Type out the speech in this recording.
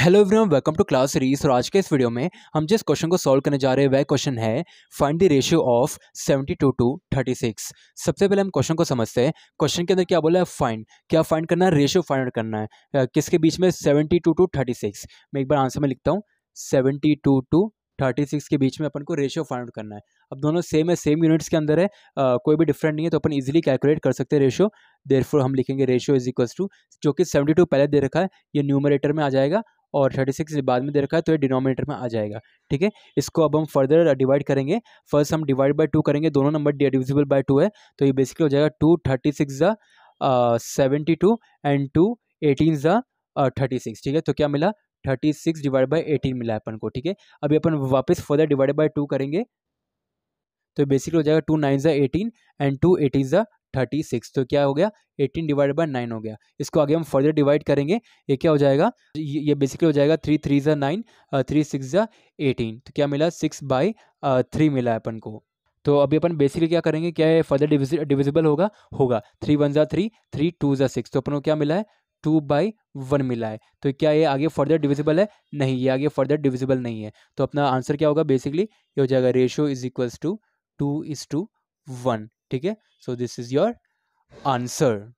hello everyone welcome to class series और आज के इस वीडियो में हम जिस क्वेश्चन को सॉल्व करने जा रहे हैं वह क्वेश्चन है find the ratio of 72 to two thirty सबसे पहले हम क्वेश्चन को समझते हैं क्वेश्चन के अंदर क्या बोला है फाइंड क्या फाइंड करना है रेशियो फाइंड करना है किसके बीच में 72 टू टू थर्टी मैं एक बार आंसर में लिखता हूँ सेवेंटी टू 36 के बीच में अपन को रेशियो फाइंड करना है अब दोनों सेम है सेम यूनिट्स के अंदर है आ, कोई भी डिफरेंट नहीं है तो अपन इजीली कैलकुलेट कर सकते हैं रेशियो देर हम लिखेंगे रेशियो इज इक्वल्स टू जो कि 72 पहले दे रखा है ये न्यूमरेटर में आ जाएगा और थर्टी सिक्स बाद में दे रखा है तो ये डिनोमिनेटर में आ जाएगा ठीक है इसको अब हम फर्दर डिवाइड करेंगे फर्स्ट हम डिवाइड बाय टू करेंगे दोनों नंबर डिविजिबल बाय टू है तो ये बेसिकली हो जाएगा टू थर्टी सिक्स ज़ा seventy two and two eighteen ज़ा थर्टी सिक्स ठीक है तो क्या मिला thirty six divide by eighteen मिला अपन को ठीक है अभी अपन वापस फर्दर डिवाइड बाई टू करेंगे तो बेसिकली हो जाएगा टू नाइन ज़ा एटीन एंड टू एटीन ज़ा थर्टी सिक्स तो क्या हो गया एटीन डिवाइड बाय नाइन हो गया इसको आगे हम फर्दर डिवाइड करेंगे ये क्या हो जाएगा ये, बेसिकली हो जाएगा थ्री थ्री ज़ा नाइन थ्री सिक्स ज़ा एटीन तो क्या मिला सिक्स बाई थ्री मिला अपन को तो अभी अपन बेसिकली क्या करेंगे क्या है फर्दर डिविजिबल होगा होगा थ्री वन ज़ा थ्री थ्री टू ज़ा सिक्स तो अपन को क्या मिला है टू बाई वन मिला है तो क्या ये आगे फर्दर डिविजिबल है नहीं ये आगे फर्दर डिविजिबल नहीं है तो अपना आंसर क्या होगा बेसिकली ये हो जाएगा ratio is equals to two is to one ठीक है so this is your answer